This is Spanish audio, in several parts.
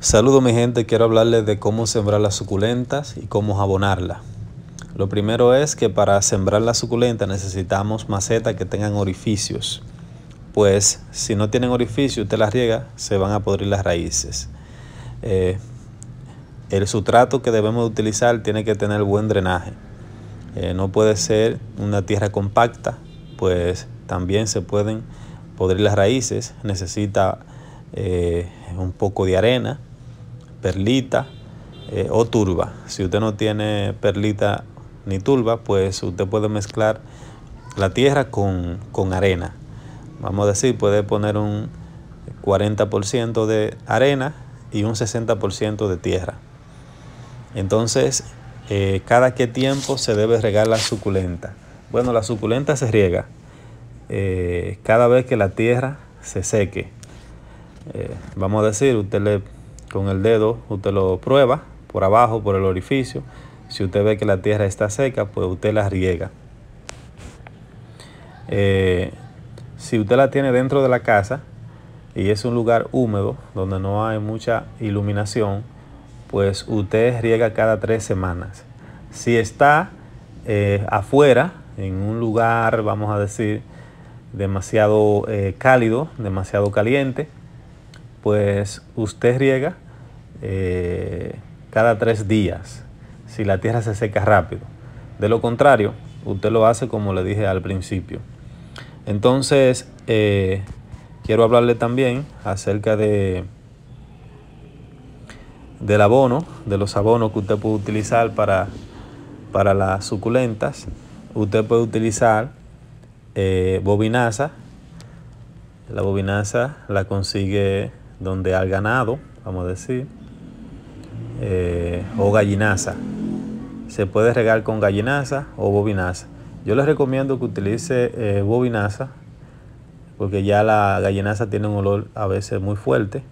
Saludos mi gente, quiero hablarles de cómo sembrar las suculentas y cómo abonarlas. Lo primero es que para sembrar las suculentas necesitamos macetas que tengan orificios, pues si no tienen orificios usted las riega, se van a podrir las raíces. Eh, el sustrato que debemos utilizar tiene que tener buen drenaje. Eh, no puede ser una tierra compacta, pues también se pueden podrir las raíces, necesita eh, un poco de arena perlita eh, o turba. Si usted no tiene perlita ni turba, pues usted puede mezclar la tierra con, arena. Vamos a decir, puede poner un 40% de arena y un 60% de tierra. Entonces, eh, cada qué tiempo se debe regar la suculenta. Bueno, la suculenta se riega eh, cada vez que la tierra se seque. vamos a decir, usted le con el dedo usted lo prueba por abajo, por el orificio. Si usted ve que la tierra está seca, pues usted la riega. Eh, si usted la tiene dentro de la casa y es un lugar húmedo donde no hay mucha iluminación, pues usted riega cada tres semanas. Si está eh, afuera, en un lugar, vamos a decir, demasiado eh, cálido, demasiado caliente, pues usted riega eh, cada tres días, si la tierra se seca rápido. De lo contrario, usted lo hace como le dije al principio. Entonces, eh, quiero hablarle también acerca de del abono, de los abonos que usted puede utilizar para, las suculentas. Usted puede utilizar eh, bobinaza. La bobinaza la consigue donde al ganado, vamos a decir, eh, o gallinaza. Se puede regar con gallinaza o bobinaza. Yo les recomiendo que utilice eh, bobinaza porque ya la gallinaza tiene un olor a veces muy fuerte.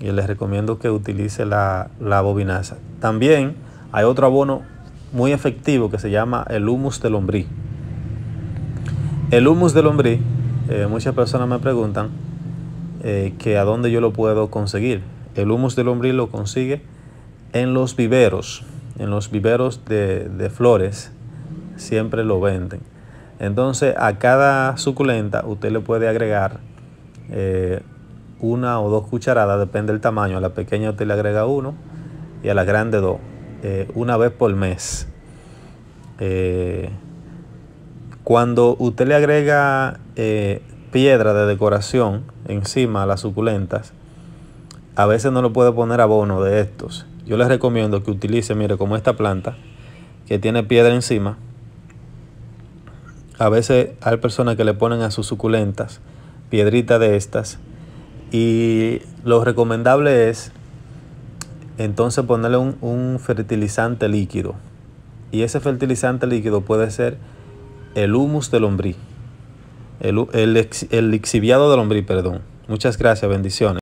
Y les recomiendo que utilice la, la bobinaza. También hay otro abono muy efectivo que se llama el humus de lombrí. El humus de lombrí, eh, muchas personas me preguntan, eh, que a dónde yo lo puedo conseguir. El humus del lombriz lo consigue en los viveros, en los viveros de, flores, siempre lo venden. Entonces a cada suculenta usted le puede agregar eh, una o dos cucharadas, depende del tamaño. A la pequeña usted le agrega uno y a la grande dos, eh, una vez por mes. cuando usted le agrega piedra de decoración encima a las suculentas, a veces no lo puede poner abono de estos. Yo les recomiendo que utilice, mire, como esta planta que tiene piedra encima. A veces hay personas que le ponen a sus suculentas piedrita de estas. Y lo recomendable es entonces ponerle un, fertilizante líquido. Y ese fertilizante líquido puede ser el humus de lombriz el, el, el del hombre, perdón. Muchas gracias, bendiciones.